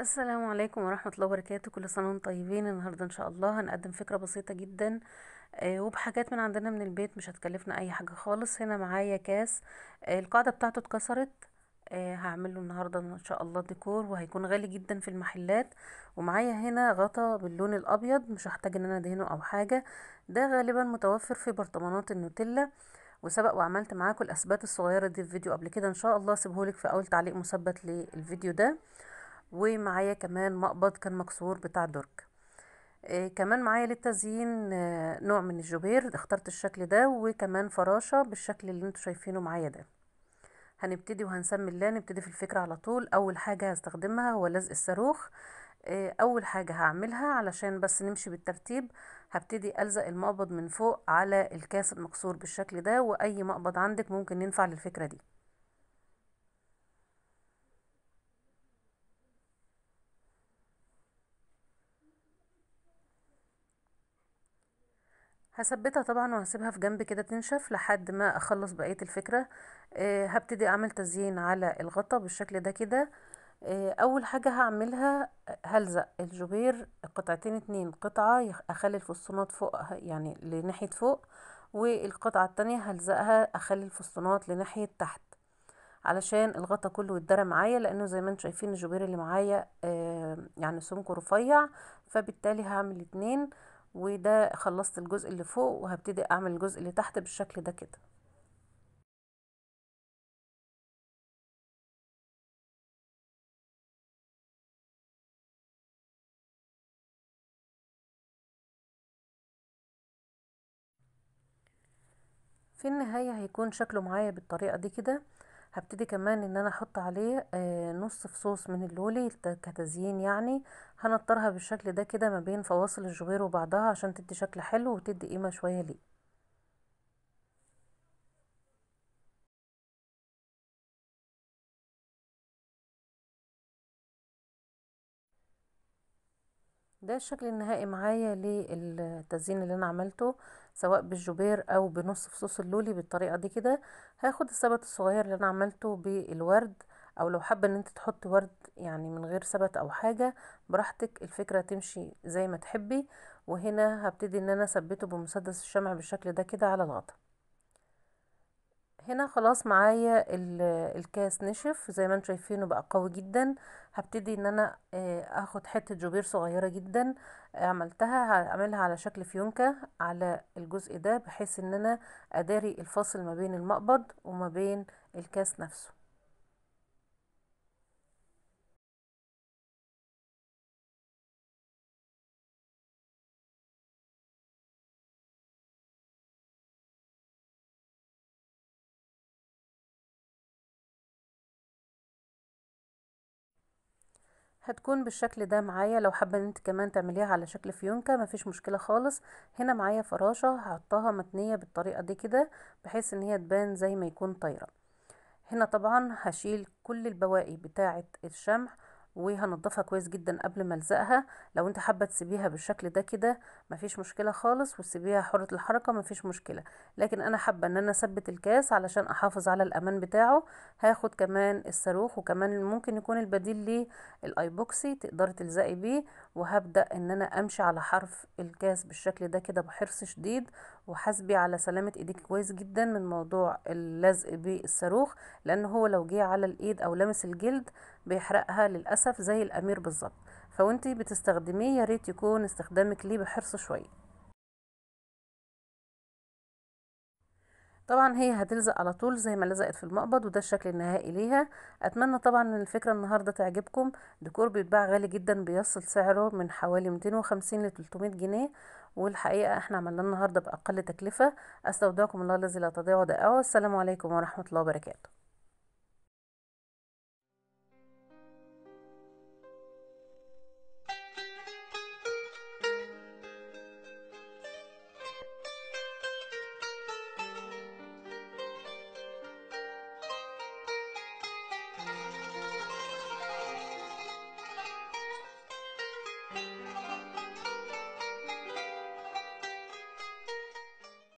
السلام عليكم ورحمة الله وبركاته كل سنة وانتم طيبين النهاردة ان شاء الله هنقدم فكرة بسيطة جدا آه، وبحاجات من عندنا من البيت مش هتكلفنا اي حاجة خالص هنا معايا كاس آه، القاعدة بتاعته اتكسرت آه، هعمله النهاردة ان شاء الله ديكور وهيكون غالي جدا في المحلات ومعايا هنا غطا باللون الابيض مش هحتاج ان انا ادهنه او حاجة ده غالبا متوفر في برطمانات النوتيلا وسبق وعملت معاكم الاثبات الصغيرة دي في فيديو قبل كده ان شاء الله سيبهولك في اول تعليق مثبت للفيديو ده ومعايا كمان مقبض كان مكسور بتاع درج آه كمان معايا للتزيين آه نوع من الجبير اخترت الشكل ده وكمان فراشة بالشكل اللي انتوا شايفينه معايا ده هنبتدي وهنسمي الله نبتدي في الفكرة على طول اول حاجة هستخدمها هو لزق الصاروخ آه اول حاجة هعملها علشان بس نمشي بالترتيب هبتدي الزق المقبض من فوق على الكاس المكسور بالشكل ده واي مقبض عندك ممكن ينفع للفكرة دي هثبتها طبعا وهسيبها في جنب كده تنشف لحد ما اخلص بقية الفكرة آه هبتدي اعمل تزيين على الغطا بالشكل ده كده آه اول حاجة هعملها هلزق الجبير قطعتين اتنين قطعة اخلي الفسطونات فوق يعني لناحية فوق والقطعة التانية هلزقها اخلي الفسطونات لناحية تحت علشان الغطا كله يتدرى معايا لانه زي ما انتم شايفين الجبير اللي معايا آه يعني سمكه رفيع فبالتالي هعمل اتنين وده خلصت الجزء اللي فوق وهبتدي اعمل الجزء اللي تحت بالشكل ده كده في النهاية هيكون شكله معايا بالطريقة دي كده هبتدي كمان ان انا احط عليه آه، نص فصوص من اللولي كتزيين يعني هنطرها بالشكل ده كده ما بين فواصل الجوير وبعضها عشان تدي شكل حلو وتدي قيمة شوية ليه ده الشكل النهائي معايا للتزيين اللي انا عملته سواء بالجبير او بنص فصوص اللولي بالطريقه دي كده هاخد السبت الصغير اللي انا عملته بالورد او لو حابه ان انت تحطي ورد يعني من غير سبت او حاجه براحتك الفكره تمشي زي ما تحبي وهنا هبتدي ان انا اثبته بمسدس الشمع بالشكل ده كده على الغطا هنا خلاص معايا الكاس نشف زي ما انتم شايفينه بقى قوي جدا هبتدي ان انا آه، اخد حتة جوبير صغيرة جدا آه، عملتها هعملها على شكل فيونكة على الجزء ده بحيث ان انا اداري الفاصل ما بين المقبض وما بين الكاس نفسه هتكون بالشكل ده معايا لو حابه ان انت كمان تعمليها على شكل فيونكه مفيش مشكله خالص هنا معايا فراشه هحطها متنيه بالطريقه دي كده بحيث ان هي تبان زي ما يكون طايره هنا طبعا هشيل كل البواقي بتاعه الشمع وهنضفها كويس جدا قبل ما الزقها لو انت حابه تسيبيها بالشكل ده كده مفيش مشكله خالص وتسيبيها حره الحركه مفيش مشكله لكن انا حابه ان انا اثبت الكاس علشان احافظ على الامان بتاعه هاخد كمان الصاروخ وكمان ممكن يكون البديل للايبوكسي تقدري تلزقي بيه وهبدا ان انا امشي على حرف الكاس بالشكل ده كده بحرص شديد وحاسبي على سلامة ايديك كويس جدا من موضوع اللزق بالصاروخ لان هو لو جه على الايد او لمس الجلد بيحرقها للاسف زي الامير بالظبط فوانتي بتستخدميه يا ريت يكون استخدامك ليه بحرص شويه طبعا هي هتلزق على طول زي ما لزقت في المقبض وده الشكل النهائي ليها اتمنى طبعا ان الفكره النهارده تعجبكم ديكور بيتباع غالي جدا بيصل سعره من حوالي 250 ل 300 جنيه والحقيقة احنا عملناه النهاردة بأقل تكلفة أستودعكم الله الذي لا تضيع ودائعه والسلام عليكم ورحمة الله وبركاته